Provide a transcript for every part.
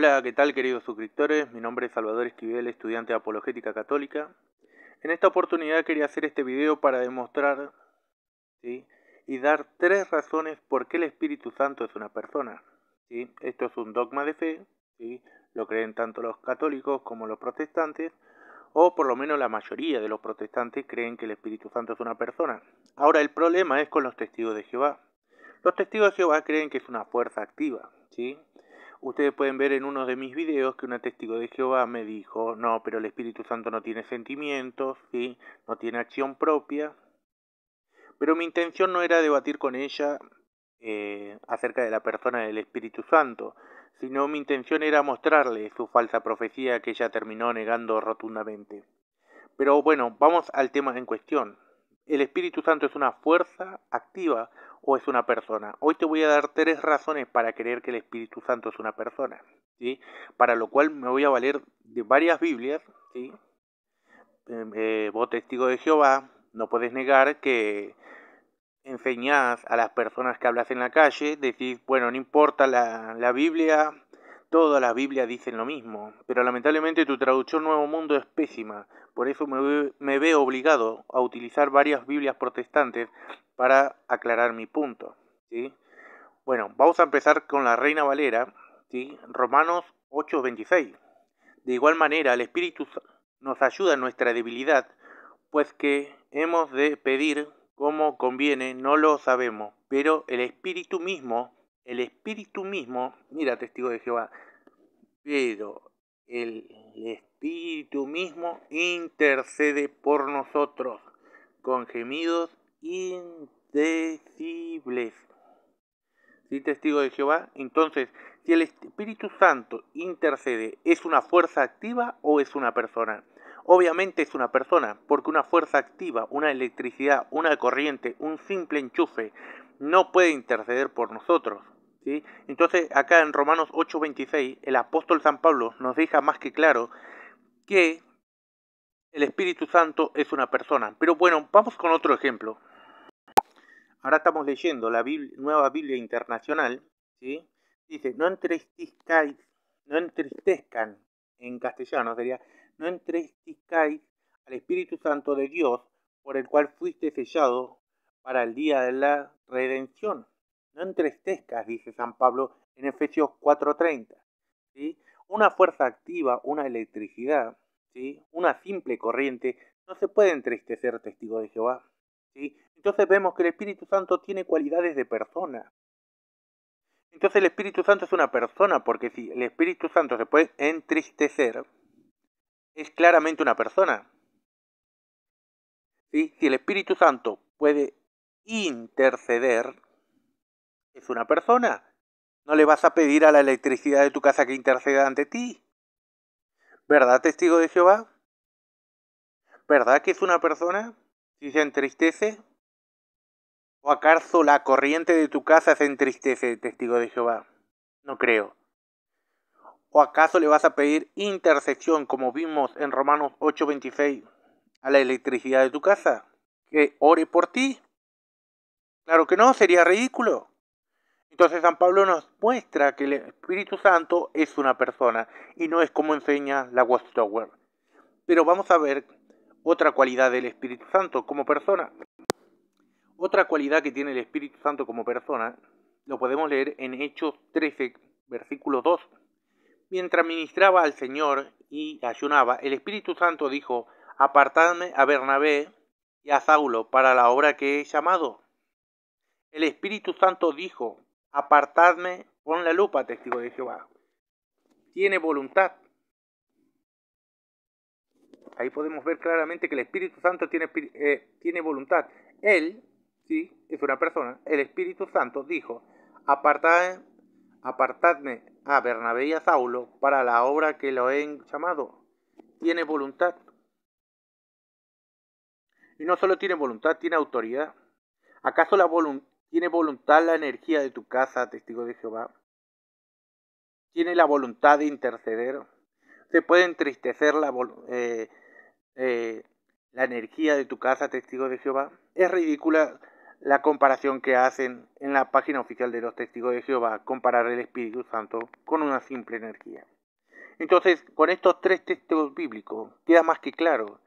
Hola, ¿qué tal queridos suscriptores? Mi nombre es Salvador Esquivel, estudiante de Apologética Católica. En esta oportunidad quería hacer este video para demostrar ¿sí? y dar tres razones por qué el Espíritu Santo es una persona. ¿sí? Esto es un dogma de fe, ¿sí? lo creen tanto los católicos como los protestantes, o por lo menos la mayoría de los protestantes creen que el Espíritu Santo es una persona. Ahora, el problema es con los testigos de Jehová. Los testigos de Jehová creen que es una fuerza activa, ¿sí? Ustedes pueden ver en uno de mis videos que una testigo de Jehová me dijo, no, pero el Espíritu Santo no tiene sentimientos, y no tiene acción propia. Pero mi intención no era debatir con ella eh, acerca de la persona del Espíritu Santo, sino mi intención era mostrarle su falsa profecía que ella terminó negando rotundamente. Pero bueno, vamos al tema en cuestión. El Espíritu Santo es una fuerza activa o es una persona. Hoy te voy a dar tres razones para creer que el Espíritu Santo es una persona. ¿sí? Para lo cual me voy a valer de varias Biblias. ¿sí? Em, eh, vos testigo de Jehová, no puedes negar que enseñás a las personas que hablas en la calle, decís, bueno, no importa la Biblia, Todas la Biblia dicen lo mismo, pero lamentablemente tu traducción Nuevo Mundo es pésima, por eso me, veo obligado a utilizar varias Biblias protestantes para aclarar mi punto. ¿sí? Bueno, vamos a empezar con la Reina Valera, ¿sí? Romanos 8:26. De igual manera, el Espíritu nos ayuda en nuestra debilidad, pues que hemos de pedir como conviene, no lo sabemos, pero el Espíritu mismo el espíritu mismo, mira, testigo de Jehová, pero el, espíritu mismo intercede por nosotros con gemidos indecibles. ¿Sí, testigo de Jehová? Entonces, si el Espíritu Santo intercede, ¿es una fuerza activa o es una persona? Obviamente es una persona, porque una fuerza activa, una electricidad, una corriente, un simple enchufe, no puede interceder por nosotros. Entonces, acá en Romanos 8:26, el apóstol San Pablo nos deja más que claro que el Espíritu Santo es una persona. Pero bueno, vamos con otro ejemplo. Ahora estamos leyendo la Nueva Biblia Internacional. ¿sí? Dice, no entristezcáis, no entristezcan, en castellano sería, no entristezcáis al Espíritu Santo de Dios, por el cual fuiste sellado para el día de la redención. No entristezcas, dice San Pablo en Efesios 4:30. ¿sí? Una fuerza activa, una electricidad, ¿sí? una simple corriente, no se puede entristecer testigo de Jehová. ¿sí? Entonces vemos que el Espíritu Santo tiene cualidades de persona. Entonces el Espíritu Santo es una persona, porque si el Espíritu Santo se puede entristecer, es claramente una persona. ¿Sí? Si el Espíritu Santo puede interceder, es una persona. No le vas a pedir a la electricidad de tu casa que interceda ante ti. ¿Verdad, testigo de Jehová? ¿Verdad que es una persona? Si se entristece. ¿O acaso la corriente de tu casa se entristece, testigo de Jehová? No creo. ¿O acaso le vas a pedir intercesión, como vimos en Romanos 8:26, a la electricidad de tu casa? ¿Que ore por ti? Claro que no, sería ridículo. Entonces San Pablo nos muestra que el Espíritu Santo es una persona y no es como enseña la Watchtower. Pero vamos a ver otra cualidad del Espíritu Santo como persona. Otra cualidad que tiene el Espíritu Santo como persona lo podemos leer en Hechos 13, versículo 2. Mientras ministraba al Señor y ayunaba, el Espíritu Santo dijo, apartadme a Bernabé y a Saulo para la obra que he llamado. El Espíritu Santo dijo, Apartadme, pon la lupa, testigo de Jehová. Tiene voluntad. Ahí podemos ver claramente que el Espíritu Santo tiene, eh, tiene voluntad. Él, sí, es una persona. El Espíritu Santo dijo, apartadme, apartadme a Bernabé y a Saulo para la obra que lo he llamado. Tiene voluntad. Y no solo tiene voluntad, tiene autoridad. ¿Acaso la, voluntad tiene voluntad la energía de tu casa, testigo de Jehová. Tiene la voluntad de interceder. Se puede entristecer la, eh, eh, la energía de tu casa, testigo de Jehová. Es ridícula la comparación que hacen en la página oficial de los testigos de Jehová, comparar el Espíritu Santo con una simple energía. Entonces, con estos tres textos bíblicos, queda más que claro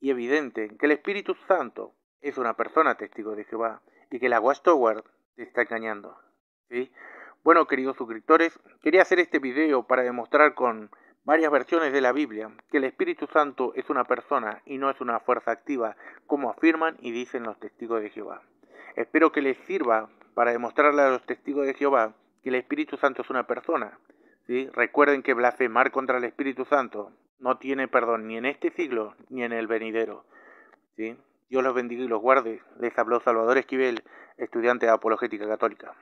y evidente que el Espíritu Santo es una persona testigo de Jehová y que la Watchtower te está engañando. ¿sí? Bueno, queridos suscriptores, quería hacer este video para demostrar con varias versiones de la Biblia que el Espíritu Santo es una persona y no es una fuerza activa, como afirman y dicen los testigos de Jehová. Espero que les sirva para demostrarle a los testigos de Jehová que el Espíritu Santo es una persona. ¿sí? Recuerden que blasfemar contra el Espíritu Santo no tiene perdón ni en este siglo ni en el venidero. ¿sí? Dios los bendiga y los guarde. Les habló Salvador Esquivel, estudiante de Apologética Católica.